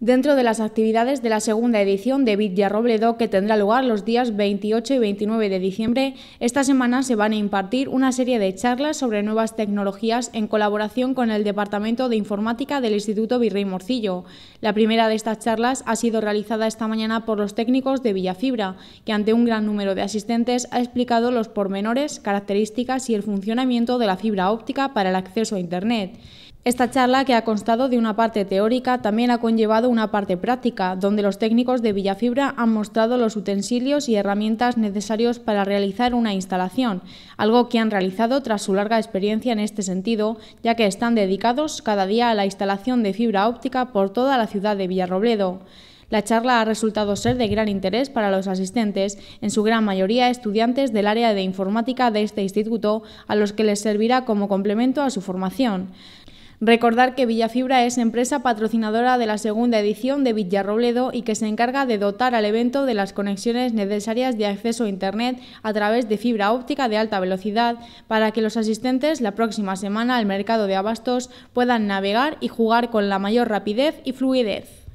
dentro de las actividades de la segunda edición de Robledo, que tendrá lugar los días 28 y 29 de diciembre. Esta semana se van a impartir una serie de charlas sobre nuevas tecnologías en colaboración con el Departamento de Informática del Instituto Virrey Morcillo. La primera de estas charlas ha sido realizada esta mañana por los técnicos de Villafibra, que ante un gran número de asistentes ha explicado los pormenores, características y el funcionamiento de la fibra óptica para el acceso a Internet. Esta charla, que ha constado de una parte teórica, también ha conllevado una parte práctica, donde los técnicos de Villafibra han mostrado los utensilios y herramientas necesarios para realizar una instalación, algo que han realizado tras su larga experiencia en este sentido, ya que están dedicados cada día a la instalación de fibra óptica por toda la ciudad de Villarrobledo. La charla ha resultado ser de gran interés para los asistentes, en su gran mayoría estudiantes del área de informática de este instituto, a los que les servirá como complemento a su formación. Recordar que Villafibra es empresa patrocinadora de la segunda edición de Villarrobledo y que se encarga de dotar al evento de las conexiones necesarias de acceso a Internet a través de fibra óptica de alta velocidad para que los asistentes la próxima semana al mercado de abastos puedan navegar y jugar con la mayor rapidez y fluidez.